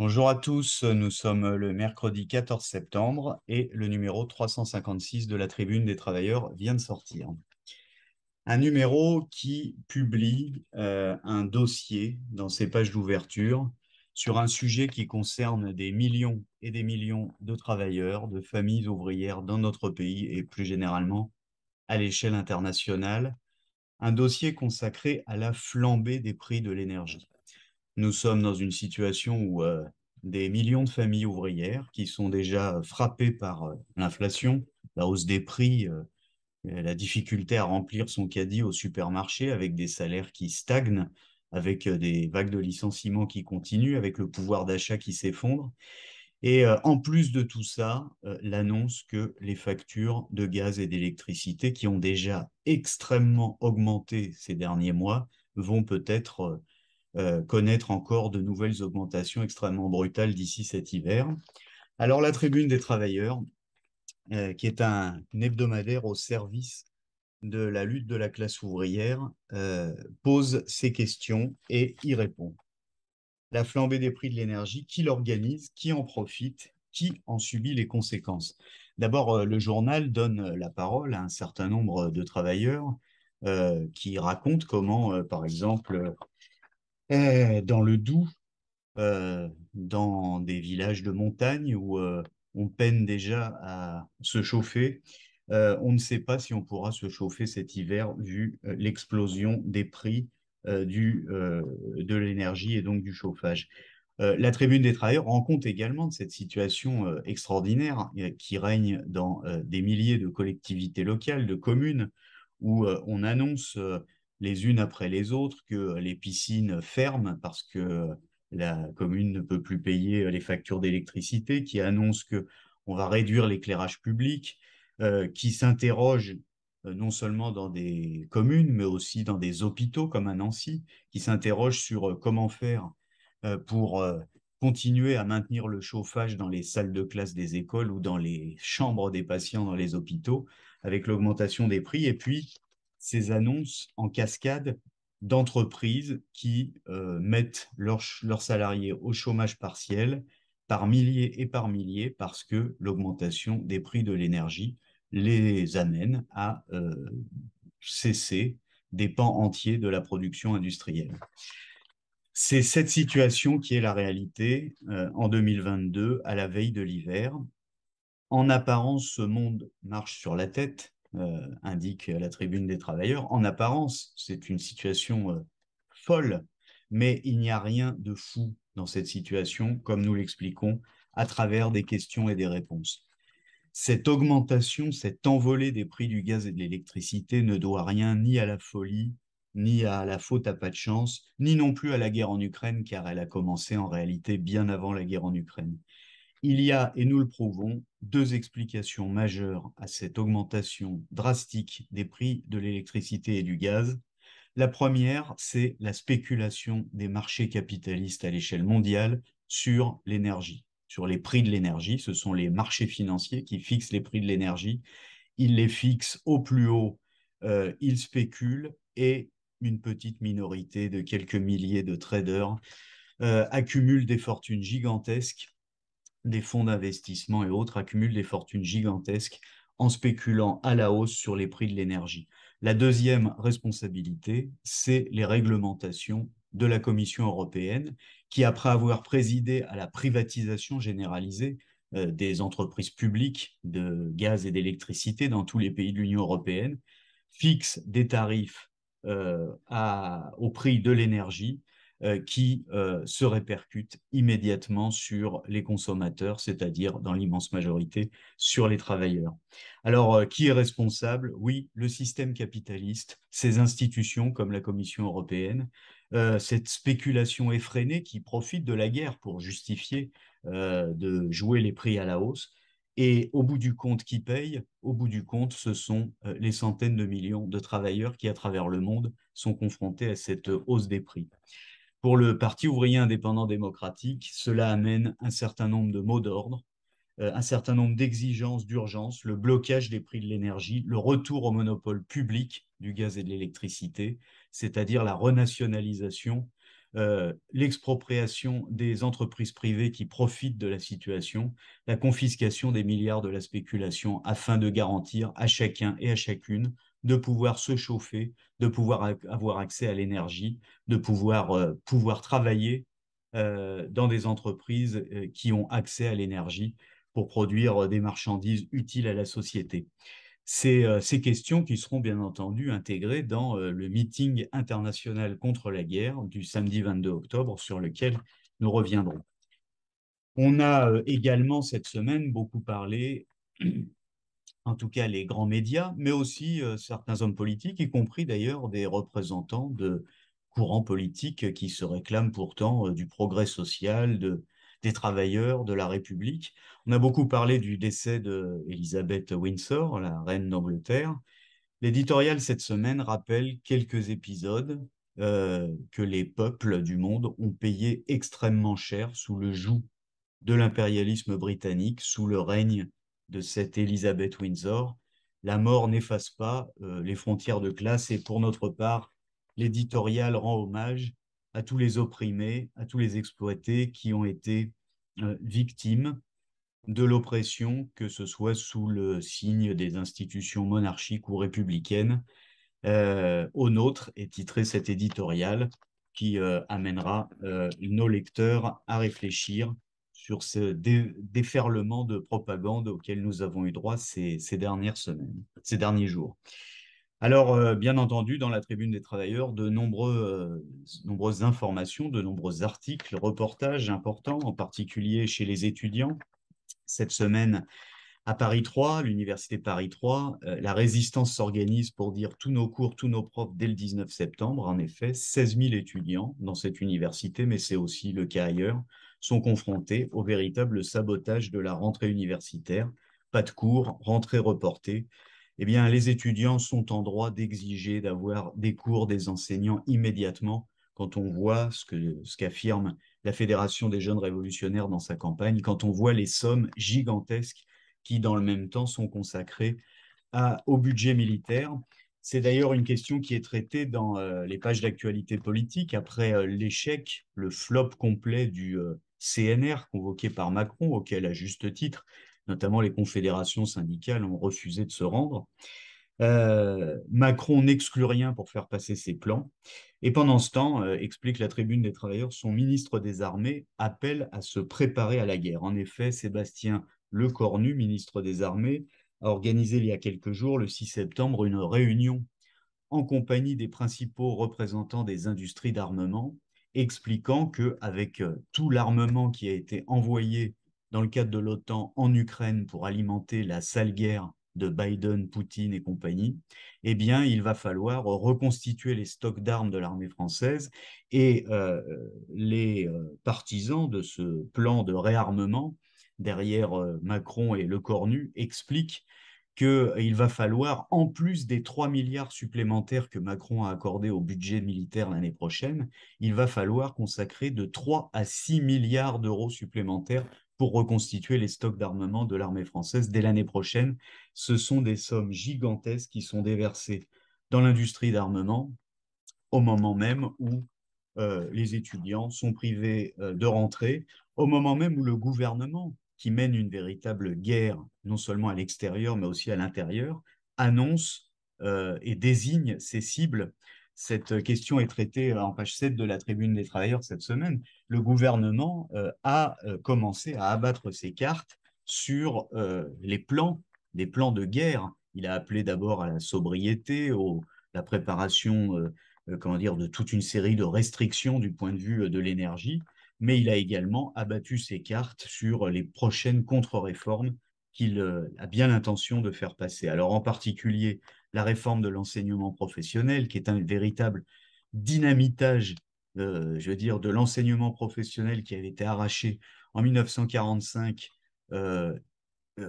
Bonjour à tous, nous sommes le mercredi 14 septembre et le numéro 356 de la Tribune des Travailleurs vient de sortir. Un numéro qui publie euh, un dossier dans ses pages d'ouverture sur un sujet qui concerne des millions et des millions de travailleurs, de familles ouvrières dans notre pays et plus généralement à l'échelle internationale. Un dossier consacré à la flambée des prix de l'énergie. Nous sommes dans une situation où euh, des millions de familles ouvrières qui sont déjà euh, frappées par euh, l'inflation, la hausse des prix, la difficulté à remplir son caddie au supermarché avec des salaires qui stagnent, avec des vagues de licenciements qui continuent, avec le pouvoir d'achat qui s'effondre. Et en plus de tout ça, l'annonce que les factures de gaz et d'électricité, qui ont déjà extrêmement augmenté ces derniers mois, vont peut-être euh, connaître encore de nouvelles augmentations extrêmement brutales d'ici cet hiver. Alors la Tribune des travailleurs, euh, qui est un, hebdomadaire au service de la lutte de la classe ouvrière, euh, pose ces questions et y répond. La flambée des prix de l'énergie, qui l'organise, qui en profite, qui en subit les conséquences D'abord, le journal donne la parole à un certain nombre de travailleurs qui racontent comment, par exemple, eh, dans le Doubs, euh, dans des villages de montagne où euh, on peine déjà à se chauffer. Euh, on ne sait pas si on pourra se chauffer cet hiver vu l'explosion des prix du, de l'énergie et donc du chauffage. la tribune des travailleurs rend compte également de cette situation extraordinaire qui règne dans des milliers de collectivités locales, de communes, où on annonce les unes après les autres, que les piscines ferment parce que la commune ne peut plus payer les factures d'électricité, qui annonce que on va réduire l'éclairage public, euh, qui s'interroge euh, non seulement dans des communes, mais aussi dans des hôpitaux comme à Nancy, qui s'interroge sur euh, comment faire pour continuer à maintenir le chauffage dans les salles de classe des écoles ou dans les chambres des patients dans les hôpitaux avec l'augmentation des prix. Et puis, ces annonces en cascade d'entreprises qui euh, mettent leurs salariés au chômage partiel par milliers et par milliers parce que l'augmentation des prix de l'énergie les amène à euh, cesser des pans entiers de la production industrielle. C'est cette situation qui est la réalité euh, en 2022, à la veille de l'hiver. En apparence, ce monde marche sur la tête, euh, indique la tribune des travailleurs. En apparence, c'est une situation euh, folle, mais il n'y a rien de fou dans cette situation, comme nous l'expliquons à travers des questions et des réponses. Cette augmentation, cette envolée des prix du gaz et de l'électricité ne doit rien ni à la folie, ni à la faute à pas de chance, ni non plus à la guerre en Ukraine, car elle a commencé en réalité bien avant la guerre en Ukraine. Il y a, et nous le prouvons, deux explications majeures à cette augmentation drastique des prix de l'électricité et du gaz. La première, c'est la spéculation des marchés capitalistes à l'échelle mondiale sur l'énergie, sur les prix de l'énergie. Ce sont les marchés financiers qui fixent les prix de l'énergie. Ils les fixent au plus haut, euh, ils spéculent et une petite minorité de quelques milliers de traders accumule euh, accumulent des fortunes gigantesques des fonds d'investissement et autres accumulent des fortunes gigantesques en spéculant à la hausse sur les prix de l'énergie. La deuxième responsabilité, c'est les réglementations de la Commission européenne, qui, après avoir présidé à la privatisation généralisée euh, des entreprises publiques de gaz et d'électricité dans tous les pays de l'Union européenne, fixe des tarifs euh, au prix de l'énergie euh, qui euh, se répercute immédiatement sur les consommateurs, c'est-à-dire dans l'immense majorité sur les travailleurs. Alors, euh, qui est responsable Oui, le système capitaliste, ses institutions comme la Commission européenne, cette spéculation effrénée qui profite de la guerre pour justifier de jouer les prix à la hausse. Et au bout du compte, qui paye Au bout du compte, ce sont les centaines de millions de travailleurs qui, à travers le monde, sont confrontés à cette hausse des prix. Pour le Parti ouvrier indépendant démocratique, cela amène un certain nombre de mots d'ordre, euh, un certain nombre d'exigences d'urgence, le blocage des prix de l'énergie, le retour au monopole public du gaz et de l'électricité, c'est-à-dire la renationalisation, euh, l'expropriation des entreprises privées qui profitent de la situation, la confiscation des milliards de la spéculation afin de garantir à chacun et à chacune de pouvoir se chauffer, de pouvoir avoir accès à l'énergie, de pouvoir, euh, pouvoir travailler euh, dans des entreprises euh, qui ont accès à l'énergie pour produire des marchandises utiles à la société. C'est ces questions qui seront bien entendu intégrées dans le meeting international contre la guerre du samedi 22 octobre sur lequel nous reviendrons. On a également cette semaine beaucoup parlé en tout cas les grands médias, mais aussi euh, certains hommes politiques, y compris d'ailleurs des représentants de courants politiques qui se réclament pourtant euh, du progrès social, des travailleurs, de la République. On a beaucoup parlé du décès d'Elisabeth Windsor, la reine d'Angleterre. L'éditorial cette semaine rappelle quelques épisodes euh, que les peuples du monde ont payé extrêmement cher sous le joug de l'impérialisme britannique, sous le règne de cette Elizabeth Windsor. La mort n'efface pas euh, les frontières de classe et pour notre part, l'éditorial rend hommage à tous les opprimés, à tous les exploités qui ont été euh, victimes de l'oppression, que ce soit sous le signe des institutions monarchiques ou républicaines. Euh, au nôtre est titré cet éditorial qui amènera nos lecteurs à réfléchir sur ce déferlement de propagande auquel nous avons eu droit ces, dernières semaines, ces derniers jours. Alors, euh, bien entendu, dans la tribune des travailleurs, de euh, nombreuses informations, de nombreux articles, reportages importants, en particulier chez les étudiants. Cette semaine, à Paris 3, l'université Paris 3, euh, la résistance s'organise pour dire tous nos cours, tous nos profs dès le 19 septembre. En effet, 16 000 étudiants dans cette université, mais c'est aussi le cas ailleurs, sont confrontés au véritable sabotage de la rentrée universitaire. Pas de cours, rentrée reportée. Eh bien, les étudiants sont en droit d'exiger d'avoir des cours des enseignants immédiatement quand on voit ce que ce qu'affirme la Fédération des jeunes révolutionnaires dans sa campagne, quand on voit les sommes gigantesques qui, dans le même temps, sont consacrées au budget militaire c'est d'ailleurs une question qui est traitée dans euh, les pages d'actualité politique après euh, l'échec, le flop complet du euh, CNR convoqué par Macron, auquel, à juste titre, notamment les confédérations syndicales ont refusé de se rendre. Macron n'exclut rien pour faire passer ses plans. Et pendant ce temps, explique la tribune des travailleurs, son ministre des Armées appelle à se préparer à la guerre. En effet, Sébastien Lecornu, ministre des Armées, a organisé il y a quelques jours, le 6 septembre, une réunion en compagnie des principaux représentants des industries d'armement, expliquant que avec euh, tout l'armement qui a été envoyé dans le cadre de l'OTAN en Ukraine pour alimenter la sale guerre de Biden, Poutine et compagnie, eh bien, il va falloir reconstituer les stocks d'armes de l'armée française et euh, les euh, partisans de ce plan de réarmement derrière euh, Macron et le cornu, explique qu'il euh, va falloir, en plus des 3 milliards supplémentaires que Macron a accordés au budget militaire l'année prochaine, il va falloir consacrer de 3 à 6 milliards d'euros supplémentaires pour reconstituer les stocks d'armement de l'armée française dès l'année prochaine. Ce sont des sommes gigantesques qui sont déversées dans l'industrie d'armement au moment même où euh, les étudiants sont privés de rentrée, au moment même où le gouvernement qui mène une véritable guerre, non seulement à l'extérieur, mais aussi à l'intérieur, annonce euh, et désigne ses cibles. Cette question est traitée euh, en page 7 de la Tribune des Travailleurs cette semaine. Le gouvernement euh, a commencé à abattre ses cartes sur les plans, des plans de guerre. Il a appelé d'abord à la sobriété, à la préparation comment dire, de toute une série de restrictions du point de vue de l'énergie mais il a également abattu ses cartes sur les prochaines contre-réformes qu'il euh, a bien l'intention de faire passer. Alors en particulier la réforme de l'enseignement professionnel, qui est un véritable dynamitage, euh, je veux dire, de l'enseignement professionnel qui avait été arraché en 1945, euh,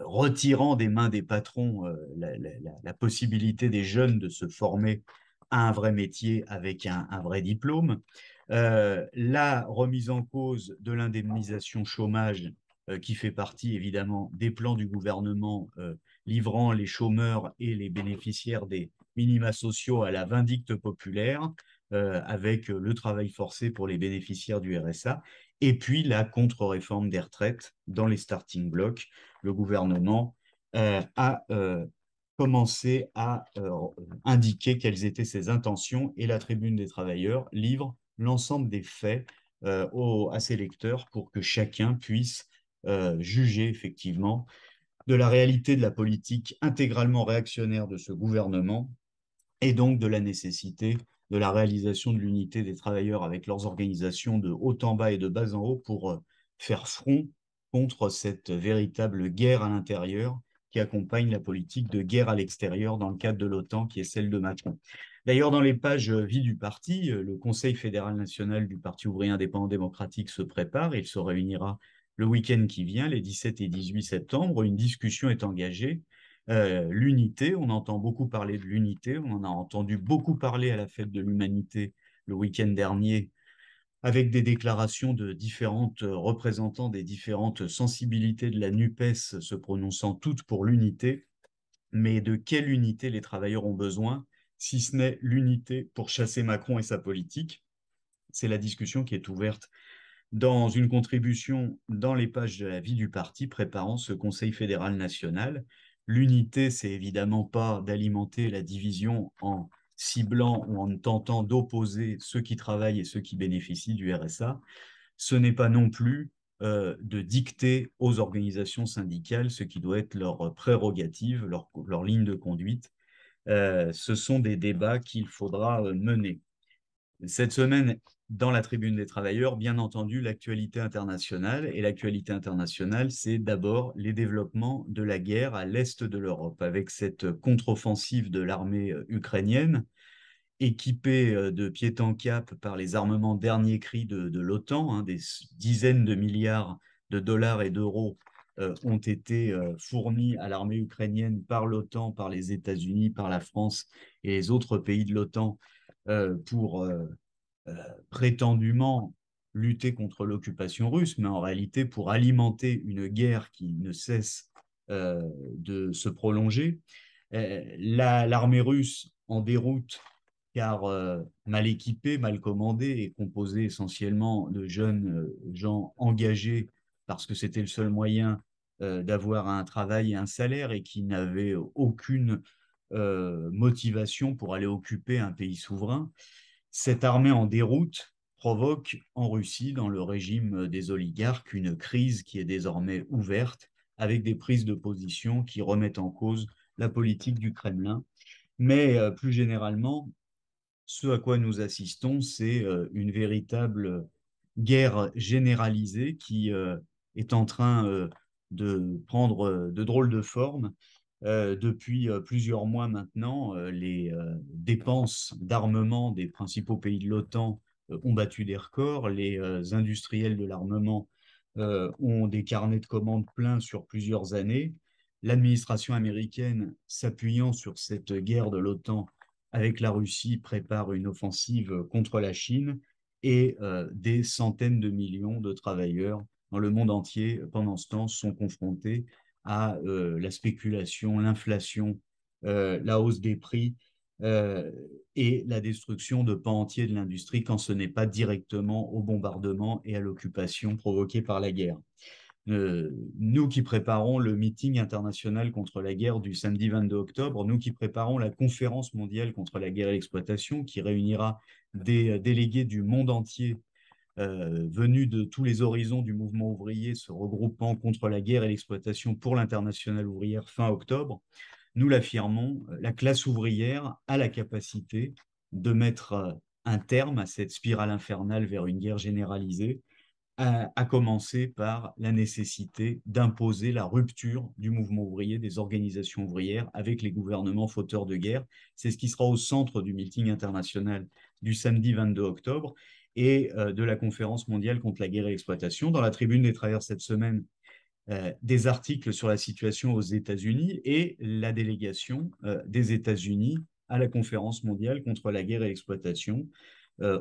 retirant des mains des patrons la, possibilité des jeunes de se former un vrai métier avec un, vrai diplôme. Euh, la remise en cause de l'indemnisation chômage euh, qui fait partie évidemment des plans du gouvernement euh, livrant les chômeurs et les bénéficiaires des minima sociaux à la vindicte populaire avec le travail forcé pour les bénéficiaires du RSA et puis la contre-réforme des retraites dans les starting blocks. Le gouvernement a commencer à euh, indiquer quelles étaient ses intentions et la Tribune des travailleurs livre l'ensemble des faits euh, à ses lecteurs pour que chacun puisse euh, juger effectivement de la réalité de la politique intégralement réactionnaire de ce gouvernement et donc de la nécessité de la réalisation de l'unité des travailleurs avec leurs organisations de haut en bas et de bas en haut pour faire front contre cette véritable guerre à l'intérieur qui accompagne la politique de guerre à l'extérieur dans le cadre de l'OTAN, qui est celle de Macron. D'ailleurs, dans les pages euh, vie du parti, euh, le Conseil fédéral national du Parti ouvrier indépendant démocratique se prépare. Il se réunira le week-end qui vient, les 17 et 18 septembre. Une discussion est engagée. Euh, l'unité, on entend beaucoup parler de l'unité, on en a entendu beaucoup parler à la fête de l'humanité le week-end dernier avec des déclarations de différentes euh, représentants des différentes sensibilités de la NUPES se prononçant toutes pour l'unité. Mais de quelle unité les travailleurs ont besoin, si ce n'est l'unité pour chasser Macron et sa politique C'est la discussion qui est ouverte dans une contribution dans les pages de la vie du parti préparant ce Conseil fédéral national. L'unité, c'est évidemment pas d'alimenter la division en ciblant ou en tentant d'opposer ceux qui travaillent et ceux qui bénéficient du RSA, ce n'est pas non plus euh, de dicter aux organisations syndicales ce qui doit être leur prérogative, leur, ligne de conduite. Euh, ce sont des débats qu'il faudra euh, mener. Cette semaine, dans la tribune des travailleurs, bien entendu, l'actualité internationale. Et l'actualité internationale, c'est d'abord les développements de la guerre à l'est de l'Europe, avec cette contre-offensive de l'armée euh, ukrainienne, équipée euh, de pied en cap par les armements dernier cri de, l'OTAN, hein. des dizaines de milliards de dollars et d'euros euh, ont été fournis à l'armée ukrainienne par l'OTAN, par les États-Unis, par la France et les autres pays de l'OTAN euh, pour euh, euh, prétendument lutter contre l'occupation russe, mais en réalité pour alimenter une guerre qui ne cesse de se prolonger. L'armée russe en déroute car mal équipée, mal commandée et composée essentiellement de jeunes gens engagés parce que c'était le seul moyen d'avoir un travail et un salaire et qui n'avaient aucune euh, motivation pour aller occuper un pays souverain. Cette armée en déroute provoque en Russie, dans le régime des oligarques, une crise qui est désormais ouverte, avec des prises de position qui remettent en cause la politique du Kremlin. Mais euh, plus généralement, ce à quoi nous assistons, c'est euh, une véritable guerre généralisée qui est en train de prendre de drôles de formes euh, depuis euh, plusieurs mois maintenant, euh, les dépenses d'armement des principaux pays de l'OTAN ont battu des records. Les industriels de l'armement ont des carnets de commandes pleins sur plusieurs années. L'administration américaine, s'appuyant sur cette guerre de l'OTAN avec la Russie, prépare une offensive contre la Chine et des centaines de millions de travailleurs dans le monde entier, pendant ce temps, sont confrontés à euh, la spéculation, l'inflation, euh, la hausse des prix euh, et la destruction de pans entiers de l'industrie quand ce n'est pas directement au bombardement et à l'occupation provoquée par la guerre. nous qui préparons le meeting international contre la guerre du samedi 22 octobre, nous qui préparons la conférence mondiale contre la guerre et l'exploitation qui réunira des délégués du monde entier euh, venus de tous les horizons du mouvement ouvrier se regroupant contre la guerre et l'exploitation pour l'internationale ouvrière fin octobre, nous l'affirmons, la classe ouvrière a la capacité de mettre euh, un terme à cette spirale infernale vers une guerre généralisée, à, à commencer par la nécessité d'imposer la rupture du mouvement ouvrier, des organisations ouvrières avec les gouvernements fauteurs de guerre. C'est ce qui sera au centre du meeting international du samedi 22 octobre et euh, de la conférence mondiale contre la guerre et l'exploitation. Dans la tribune des travailleurs cette semaine, euh, des articles sur la situation aux États-Unis et la délégation euh, des États-Unis à la conférence mondiale contre la guerre et l'exploitation.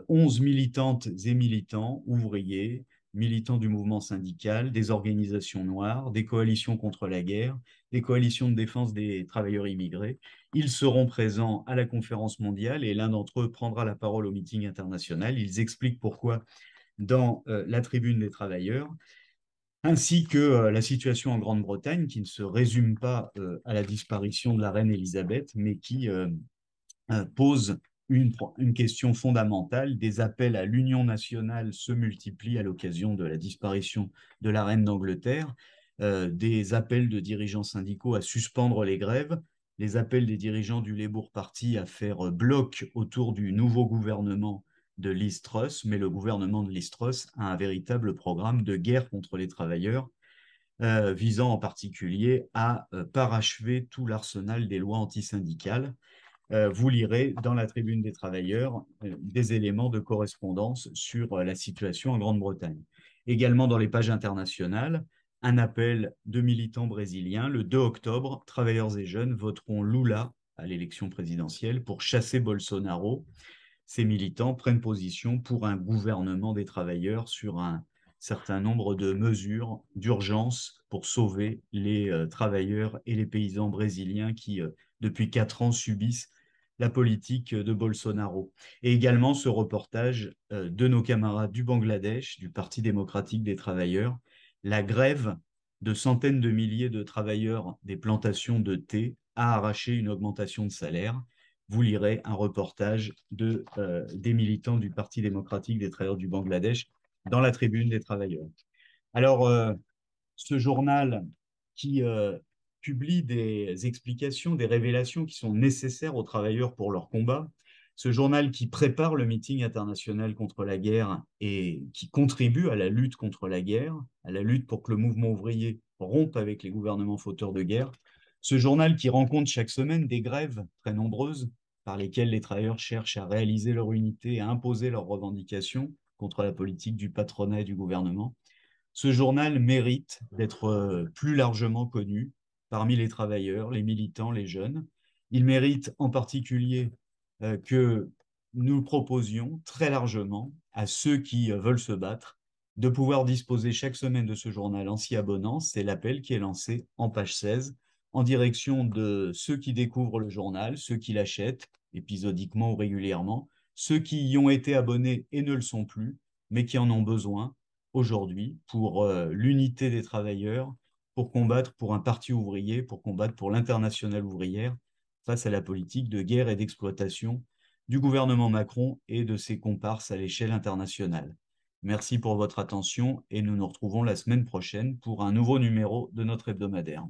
Onze militantes et militants, ouvriers, militants du mouvement syndical, des organisations noires, des coalitions contre la guerre, des coalitions de défense des travailleurs immigrés. Ils seront présents à la conférence mondiale et l'un d'entre eux prendra la parole au meeting international. Ils expliquent pourquoi dans euh, la tribune des travailleurs, ainsi que euh, la situation en Grande-Bretagne qui ne se résume pas euh, à la disparition de la reine Elisabeth, mais qui pose une, question fondamentale. Des appels à l'union nationale se multiplient à l'occasion de la disparition de la reine d'Angleterre. Euh, des appels de dirigeants syndicaux à suspendre les grèves, les appels des dirigeants du Labour Party à faire bloc autour du nouveau gouvernement de Liz mais le gouvernement de Liz a un véritable programme de guerre contre les travailleurs, euh, visant en particulier à euh, parachever tout l'arsenal des lois antisyndicales. Euh, vous lirez dans la tribune des travailleurs euh, des éléments de correspondance sur euh, la situation en Grande-Bretagne. Également dans les pages internationales, un appel de militants brésiliens. Le 2 octobre, travailleurs et jeunes voteront Lula à l'élection présidentielle pour chasser Bolsonaro. Ces militants prennent position pour un gouvernement des travailleurs sur un certain nombre de mesures d'urgence pour sauver les travailleurs et les paysans brésiliens qui, depuis quatre ans, subissent la politique de Bolsonaro. Et également ce reportage euh, de nos camarades du Bangladesh, du Parti démocratique des travailleurs, la grève de centaines de milliers de travailleurs des plantations de thé a arraché une augmentation de salaire. Vous lirez un reportage de, euh, des militants du Parti démocratique des travailleurs du Bangladesh dans la tribune des travailleurs. Alors, euh, ce journal qui publie des explications, des révélations qui sont nécessaires aux travailleurs pour leur combat. Ce journal qui prépare le meeting international contre la guerre et qui contribue à la lutte contre la guerre, à la lutte pour que le mouvement ouvrier rompe avec les gouvernements fauteurs de guerre. Ce journal qui rencontre chaque semaine des grèves très nombreuses par lesquelles les travailleurs cherchent à réaliser leur unité, à imposer leurs revendications contre la politique du patronat et du gouvernement. Ce journal mérite d'être euh, plus largement connu parmi les travailleurs, les militants, les jeunes. Il mérite en particulier euh, que nous proposions très largement à ceux qui euh, veulent se battre de pouvoir disposer chaque semaine de ce journal en s'y abonnant. C'est l'appel qui est lancé en page 16 en direction de ceux qui découvrent le journal, ceux qui l'achètent épisodiquement ou régulièrement, ceux qui y ont été abonnés et ne le sont plus, mais qui en ont besoin aujourd'hui pour euh, l'unité des travailleurs, pour combattre pour un parti ouvrier, pour combattre pour l'internationale ouvrière face à la politique de guerre et d'exploitation du gouvernement Macron et de ses comparses à l'échelle internationale. Merci pour votre attention et nous nous retrouvons la semaine prochaine pour un nouveau numéro de notre hebdomadaire.